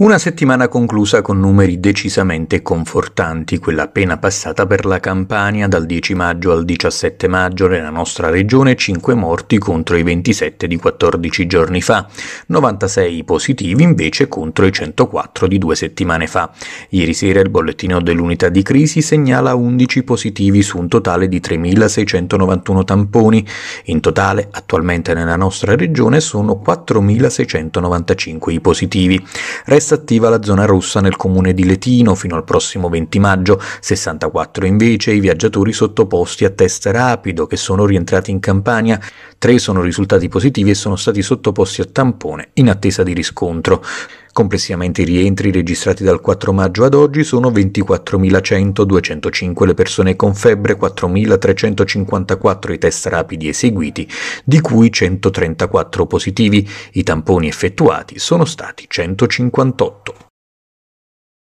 Una settimana conclusa con numeri decisamente confortanti, quella appena passata per la Campania dal 10 maggio al 17 maggio nella nostra regione, 5 morti contro i 27 di 14 giorni fa, 96 positivi invece contro i 104 di due settimane fa. Ieri sera il bollettino dell'unità di crisi segnala 11 positivi su un totale di 3.691 tamponi. In totale attualmente nella nostra regione sono 4.695 i positivi. Resta resta attiva la zona rossa nel comune di Letino fino al prossimo 20 maggio, 64 invece i viaggiatori sottoposti a test rapido che sono rientrati in Campania, 3 sono risultati positivi e sono stati sottoposti a tampone in attesa di riscontro. Complessivamente i rientri registrati dal 4 maggio ad oggi sono 24.100, 205 le persone con febbre, 4.354 i test rapidi eseguiti, di cui 134 positivi. I tamponi effettuati sono stati 158.